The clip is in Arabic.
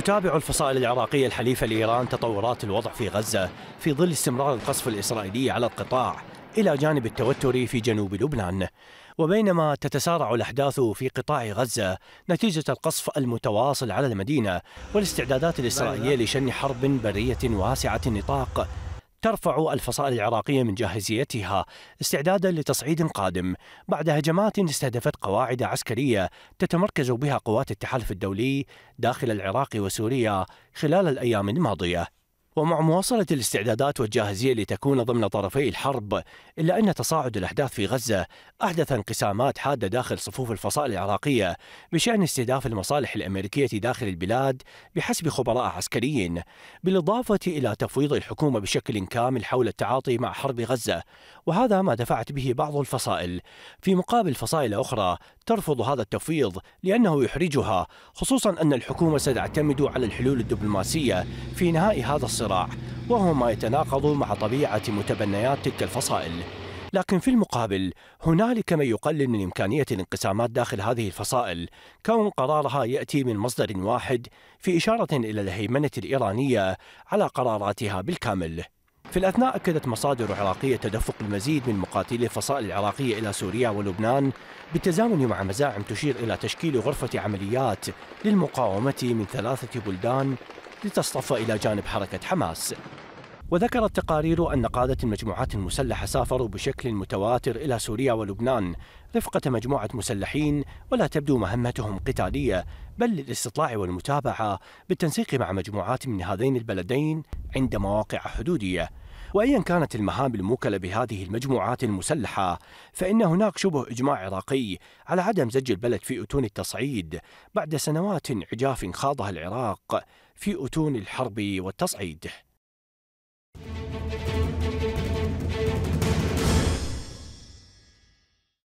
تتابع الفصائل العراقية الحليفة لإيران تطورات الوضع في غزة في ظل استمرار القصف الإسرائيلي على القطاع إلى جانب التوتر في جنوب لبنان وبينما تتسارع الأحداث في قطاع غزة نتيجة القصف المتواصل على المدينة والاستعدادات الإسرائيلية لشن حرب برية واسعة النطاق ترفع الفصائل العراقية من جاهزيتها استعدادا لتصعيد قادم بعد هجمات استهدفت قواعد عسكرية تتمركز بها قوات التحالف الدولي داخل العراق وسوريا خلال الأيام الماضية ومع مواصلة الاستعدادات والجاهزية لتكون ضمن طرفي الحرب إلا أن تصاعد الأحداث في غزة أحدث انقسامات حادة داخل صفوف الفصائل العراقية بشأن استهداف المصالح الأمريكية داخل البلاد بحسب خبراء عسكريين بالإضافة إلى تفويض الحكومة بشكل كامل حول التعاطي مع حرب غزة وهذا ما دفعت به بعض الفصائل في مقابل فصائل أخرى ترفض هذا التفويض لأنه يحرجها خصوصا أن الحكومة ستعتمد على الحلول الدبلوماسية في إنهاء هذا الصراع الصراع وهو ما يتناقض مع طبيعة متبنيات تلك الفصائل لكن في المقابل هنالك من يقلل من إمكانية الانقسامات داخل هذه الفصائل كون قرارها يأتي من مصدر واحد في إشارة إلى الهيمنة الإيرانية على قراراتها بالكامل في الأثناء أكدت مصادر عراقية تدفق المزيد من مقاتلي الفصائل العراقية إلى سوريا ولبنان بالتزامن مع مزاعم تشير إلى تشكيل غرفة عمليات للمقاومة من ثلاثة بلدان لتصطف إلى جانب حركة حماس وذكرت تقارير أن قادة المجموعات المسلحة سافروا بشكل متواتر إلى سوريا ولبنان رفقة مجموعة مسلحين ولا تبدو مهمتهم قتالية بل للاستطلاع والمتابعة بالتنسيق مع مجموعات من هذين البلدين عند مواقع حدودية وايا كانت المهام الموكله بهذه المجموعات المسلحه فان هناك شبه اجماع عراقي على عدم زج البلد في اتون التصعيد بعد سنوات عجاف خاضها العراق في اتون الحرب والتصعيد